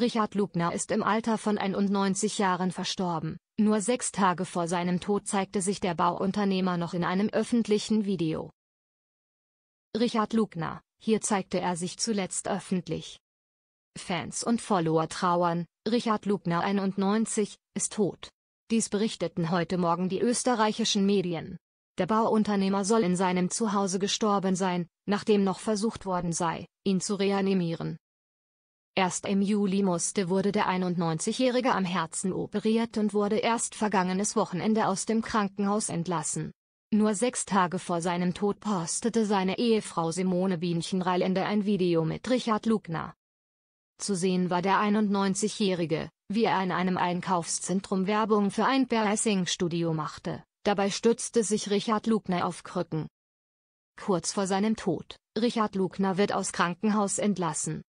Richard Lugner ist im Alter von 91 Jahren verstorben. Nur sechs Tage vor seinem Tod zeigte sich der Bauunternehmer noch in einem öffentlichen Video. Richard Lugner, hier zeigte er sich zuletzt öffentlich. Fans und Follower trauern, Richard Lugner 91, ist tot. Dies berichteten heute Morgen die österreichischen Medien. Der Bauunternehmer soll in seinem Zuhause gestorben sein, nachdem noch versucht worden sei, ihn zu reanimieren. Erst im Juli musste wurde der 91-Jährige am Herzen operiert und wurde erst vergangenes Wochenende aus dem Krankenhaus entlassen. Nur sechs Tage vor seinem Tod postete seine Ehefrau Simone Bienchenreilende ein Video mit Richard Lugner. Zu sehen war der 91-Jährige, wie er in einem Einkaufszentrum Werbung für ein Piercing-Studio machte, dabei stützte sich Richard Lugner auf Krücken. Kurz vor seinem Tod, Richard Lugner wird aus Krankenhaus entlassen.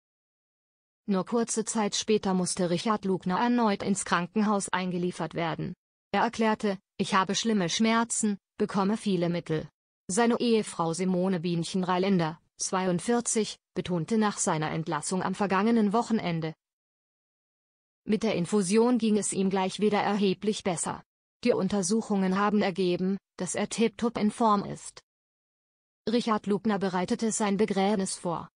Nur kurze Zeit später musste Richard Lugner erneut ins Krankenhaus eingeliefert werden. Er erklärte, ich habe schlimme Schmerzen, bekomme viele Mittel. Seine Ehefrau Simone Bienchen-Reiländer, 42, betonte nach seiner Entlassung am vergangenen Wochenende. Mit der Infusion ging es ihm gleich wieder erheblich besser. Die Untersuchungen haben ergeben, dass er tiptop in Form ist. Richard Lugner bereitete sein Begräbnis vor.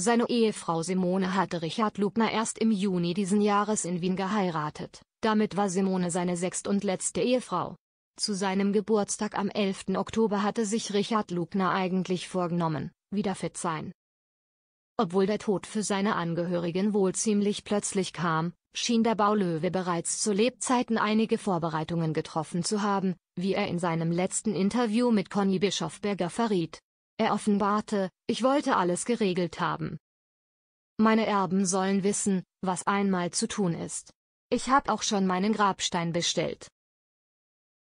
Seine Ehefrau Simone hatte Richard Lugner erst im Juni diesen Jahres in Wien geheiratet, damit war Simone seine sechst und letzte Ehefrau. Zu seinem Geburtstag am 11. Oktober hatte sich Richard Lugner eigentlich vorgenommen, wieder fit sein. Obwohl der Tod für seine Angehörigen wohl ziemlich plötzlich kam, schien der Baulöwe bereits zu Lebzeiten einige Vorbereitungen getroffen zu haben, wie er in seinem letzten Interview mit Conny Bischofberger verriet. Er offenbarte, ich wollte alles geregelt haben. Meine Erben sollen wissen, was einmal zu tun ist. Ich hab auch schon meinen Grabstein bestellt.